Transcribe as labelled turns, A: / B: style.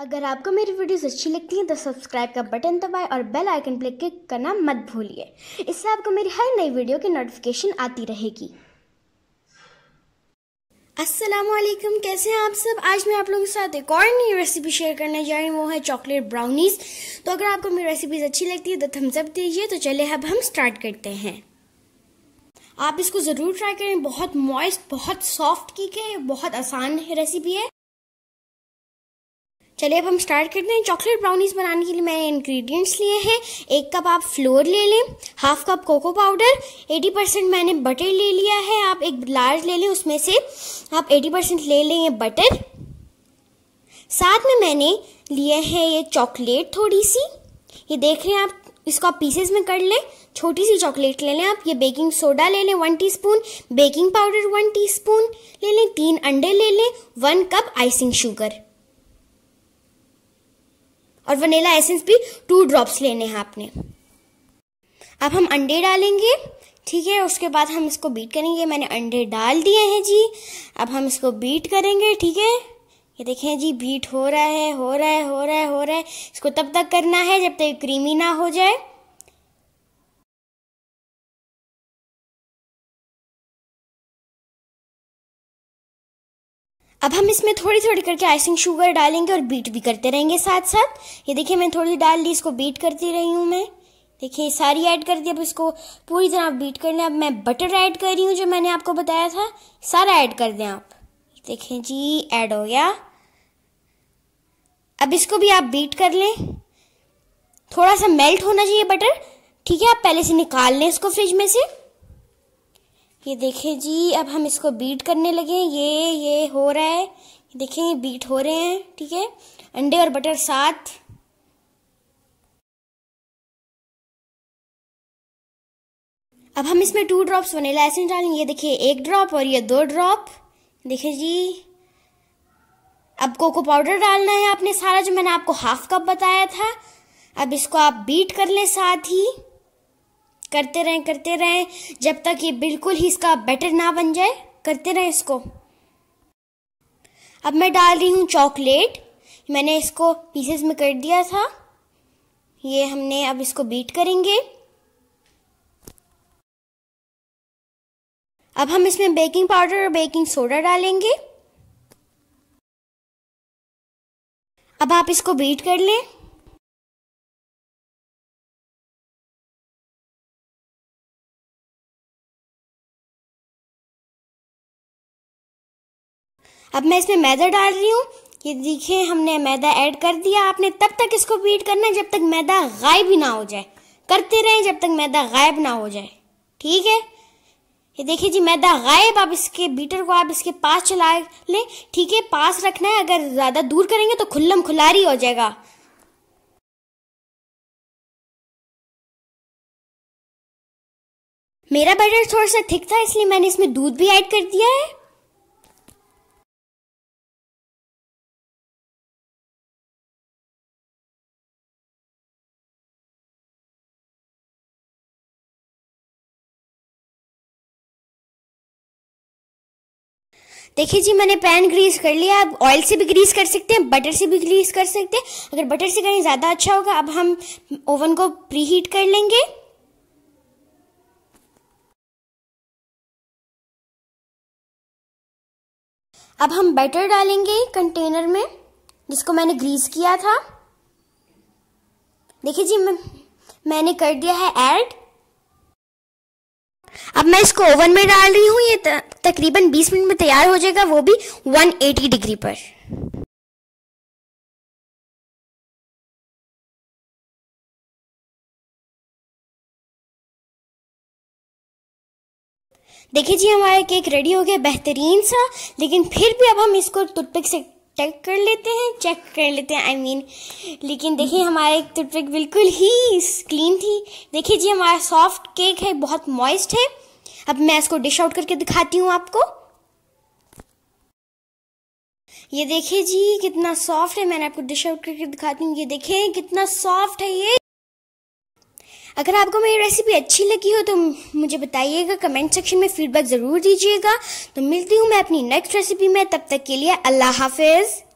A: अगर आपको मेरी वीडियोस अच्छी लगती हैं तो सब्सक्राइब का बटन दबाएं और बेल आइकन पे क्लिक
B: करना मत भूलिए इससे आपको मेरी हर नई वीडियो की नोटिफिकेशन आती रहेगी अस्सलाम वालेकुम कैसे हैं आप सब आज मैं आप लोगों के साथ एक और नई रेसिपी शेयर करने जा रही हूँ वो है चॉकलेट ब्राउनीज तो अगर आपको मेरी रेसिपीज अच्छी लगती है तो थम्स अप दीजिए तो चले अब हम स्टार्ट करते हैं आप इसको ज़रूर ट्राई करें बहुत मॉइस्ट बहुत सॉफ्ट की है बहुत आसान रेसिपी है चलिए अब हम स्टार्ट करते हैं चॉकलेट ब्राउनीज बनाने के लिए मैंने इंग्रेडिएंट्स लिए हैं एक कप आप फ्लोर ले लें half cup cocoa powder 80 percent मैंने बटर ले लिया है आप एक लार्ज ले लें उसमें से आप 80 परसेंट ले लें ये बटर साथ में मैंने लिए हैं ये चॉकलेट थोड़ी सी ये देख रहे हैं आप इसको आप पीसेस में कर लें छोटी सी चॉकलेट ले लें आप ये बेकिंग सोडा ले लें one teaspoon baking powder one teaspoon ले लें तीन अंडे ले लें वन कप आइसिंग शुगर और वनीला एसेंस भी टू ड्रॉप्स लेने हैं आपने अब हम अंडे डालेंगे ठीक है उसके बाद हम इसको बीट करेंगे मैंने अंडे डाल दिए हैं जी अब हम इसको बीट करेंगे ठीक है ये देखें जी बीट
A: हो रहा है हो रहा है हो रहा है हो रहा है इसको तब तक करना है जब तक क्रीमी ना हो जाए
C: अब हम इसमें थोड़ी थोड़ी करके आइसिंग शुगर
B: डालेंगे और बीट भी करते रहेंगे साथ साथ ये देखिए मैं थोड़ी डाल ली इसको बीट करती रही हूँ मैं देखिए सारी ऐड कर दी अब इसको पूरी तरह बीट कर लें अब मैं बटर ऐड कर रही हूँ जो मैंने आपको बताया था सारा ऐड कर दें आप देखें जी ऐड हो गया अब इसको भी आप बीट कर लें थोड़ा सा मेल्ट होना चाहिए बटर ठीक है आप पहले से निकाल लें इसको फ्रिज में से ये देखे जी अब हम इसको बीट करने लगे हैं ये ये हो रहा है देखिए ये बीट हो रहे हैं ठीक
A: है अंडे और बटर साथ अब हम इसमें टू ड्रॉप्स वनीला एसेंस डालेंगे ये देखिए एक
B: ड्रॉप और ये दो ड्रॉप देखे जी अब कोको पाउडर डालना है आपने सारा जो मैंने आपको हाफ कप बताया था अब इसको आप बीट कर लें साथ ही करते रहें करते रहें जब तक ये बिल्कुल ही इसका बैटर ना बन जाए करते रहें इसको अब मैं डाल रही हूँ चॉकलेट मैंने इसको पीसेस में कर दिया था ये हमने अब इसको बीट
A: करेंगे अब हम इसमें बेकिंग पाउडर और बेकिंग सोडा डालेंगे
C: अब आप इसको बीट कर लें अब मैं इसमें मैदा डाल रही हूँ ये देखिए
B: हमने मैदा ऐड कर दिया आपने तब तक इसको बीट करना है जब तक मैदा गायब ही ना हो जाए करते रहें जब तक मैदा गायब ना हो जाए ठीक है ये देखिए जी मैदा गायब आप इसके बीटर को आप इसके पास चला लें ठीक है पास रखना है अगर ज़्यादा दूर करेंगे
A: तो खुल्लम खुलारी हो जाएगा मेरा बैटर थोड़ा सा थिक था इसलिए मैंने इसमें दूध भी
C: ऐड कर दिया है देखिए जी मैंने पैन ग्रीस कर लिया आप ऑयल से भी ग्रीस कर सकते हैं बटर
B: से भी ग्रीस कर सकते हैं अगर बटर से करें ज़्यादा अच्छा होगा अब हम ओवन को प्री हीट कर
A: लेंगे अब हम बटर डालेंगे कंटेनर में
B: जिसको मैंने ग्रीस किया था देखिए जी मैं, मैंने कर दिया है ऐड अब मैं इसको ओवन में डाल रही हूँ ये
C: तकरीबन 20 मिनट में तैयार हो जाएगा वो भी 180 डिग्री पर देखिए जी हमारा केक
A: रेडी हो गया बेहतरीन सा लेकिन फिर भी अब हम इसको टूथपिक से चेक कर लेते हैं
B: चेक कर लेते हैं आई I मीन mean, लेकिन देखिए हमारा एक टूथपिक बिल्कुल ही क्लीन थी देखिए जी हमारा सॉफ्ट केक है बहुत मॉइस्ट है अब मैं इसको डिश आउट करके दिखाती हूँ आपको ये देखिए जी कितना सॉफ्ट है मैंने आपको डिश आउट करके दिखाती हूँ ये देखिए कितना सॉफ्ट है ये अगर आपको मेरी रेसिपी अच्छी लगी हो तो मुझे बताइएगा कमेंट सेक्शन में फीडबैक ज़रूर दीजिएगा
A: तो मिलती हूँ मैं अपनी नेक्स्ट रेसिपी में तब तक के लिए अल्लाह हाफिज़